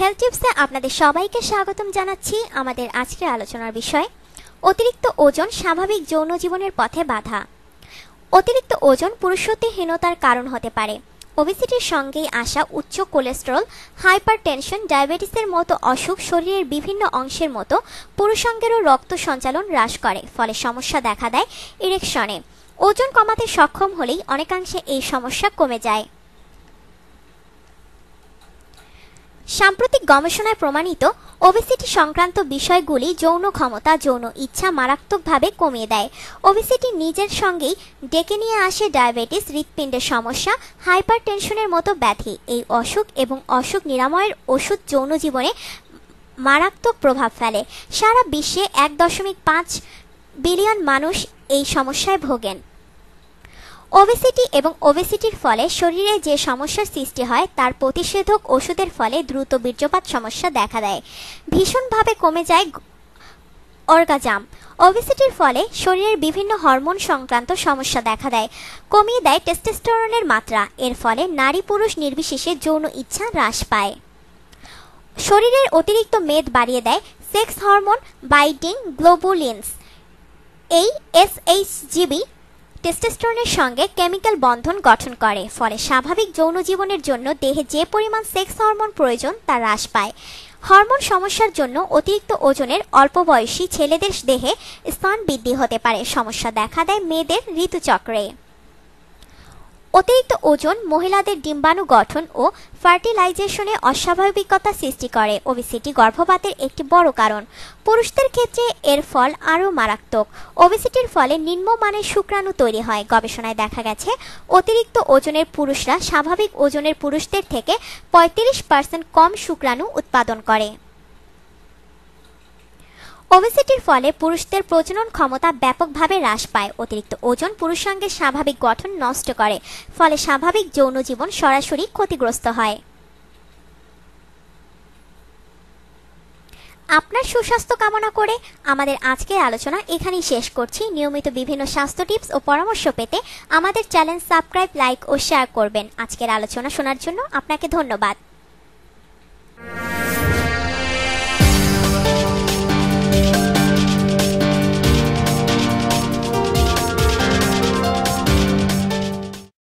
health টিপসে আপনাদের সবাইকে স্বাগতম জানাচ্ছি আমাদের আজকের আলোচনার বিষয় অতিরিক্ত ওজন স্বাভাবিক যৌন জীবনের পথে বাধা অতিরিক্ত ওজন পুরুষত্বহীনতার কারণ হতে পারে ওবিসিটির সঙ্গেই আসা উচ্চ কোলেস্ট্রল হাইপার টেনশন ডায়াবেটিসের মতো অসুখ শরীরের বিভিন্ন অংশের মতো পুরুষাঙ্গেরও রক্ত সঞ্চালন হ্রাস করে ফলে সমস্যা দেখা দেয় ইরেকশনে ওজন কমাতে সক্ষম হলেই অনেকাংশে এই সমস্যা কমে যায় সাম্প্রতিক গবেষণায় প্রমাণিত ওবেসিটি সংক্রান্ত বিষয়গুলি যৌন ক্ষমতা যৌন ইচ্ছা মারাত্মকভাবে কমিয়ে দেয় ওবেসিটি নিজের সঙ্গেই ডেকে নিয়ে আসে ডায়াবেটিস হৃৎপিণ্ডের সমস্যা হাইপার টেনশনের মতো ব্যাধি এই অসুখ এবং অসুখ নিরাময়ের ওষুধ যৌন জীবনে মারাত্মক প্রভাব ফেলে সারা বিশ্বে এক দশমিক পাঁচ বিলিয়ন মানুষ এই সমস্যায় ভোগেন ওবেসিটি এবং ওবেসিটির ফলে শরীরে যে সমস্যার সৃষ্টি হয় তার প্রতিষেধক ওষুধের ফলে দ্রুত বীর্যপাত সমস্যা দেখা দেয় ভীষণভাবে কমে যায় অর্গাজাম ওবেসিটির ফলে শরীরের বিভিন্ন হরমোন সংক্রান্ত সমস্যা দেখা দেয় কমিয়ে দেয় টেস্টোস্টেরনের মাত্রা এর ফলে নারী পুরুষ নির্বিশেষে যৌন ইচ্ছা হ্রাস পায় শরীরের অতিরিক্ত মেদ বাড়িয়ে দেয় সেক্স হরমোন বাইডিং গ্লোবুলিনস এই এসএইচজিবি টেস্টোস্টেরনের সঙ্গে কেমিক্যাল বন্ধন গঠন করে ফলে স্বাভাবিক যৌন জীবনের জন্য দেহে যে পরিমাণ সেক্স হরমোন প্রয়োজন তা হ্রাস পায় হরমোন সমস্যার জন্য অতিরিক্ত ওজনের অল্প বয়সী ছেলেদের দেহে স্থান বৃদ্ধি হতে পারে সমস্যা দেখা দেয় মেয়েদের ঋতুচক্রে অতিরিক্ত ওজন মহিলাদের ডিম্বাণু গঠন ও ফার্টিলাইজেশনে অস্বাভাবিকতা সৃষ্টি করে ওবিসিটি গর্ভপাতের একটি বড় কারণ পুরুষদের ক্ষেত্রে এর ফল আরও মারাত্মক ওবিসিটির ফলে নিম্নমানের শুক্রাণু তৈরি হয় গবেষণায় দেখা গেছে অতিরিক্ত ওজনের পুরুষরা স্বাভাবিক ওজনের পুরুষদের থেকে পঁয়ত্রিশ পার্সেন্ট কম শুক্রাণু উৎপাদন করে ওবেসিটির ফলে পুরুষদের প্রজনন ক্ষমতা ব্যাপকভাবে হ্রাস পায় অতিরিক্ত ওজন পুরুষ সঙ্গে স্বাভাবিক গঠন নষ্ট করে ফলে স্বাভাবিক যৌন জীবন সরাসরি ক্ষতিগ্রস্ত হয় আপনার সুস্বাস্থ্য কামনা করে আমাদের আজকের আলোচনা এখানেই শেষ করছি নিয়মিত বিভিন্ন স্বাস্থ্য টিপস ও পরামর্শ পেতে আমাদের চ্যানেল সাবস্ক্রাইব লাইক ও শেয়ার করবেন আজকের আলোচনা শোনার জন্য আপনাকে ধন্যবাদ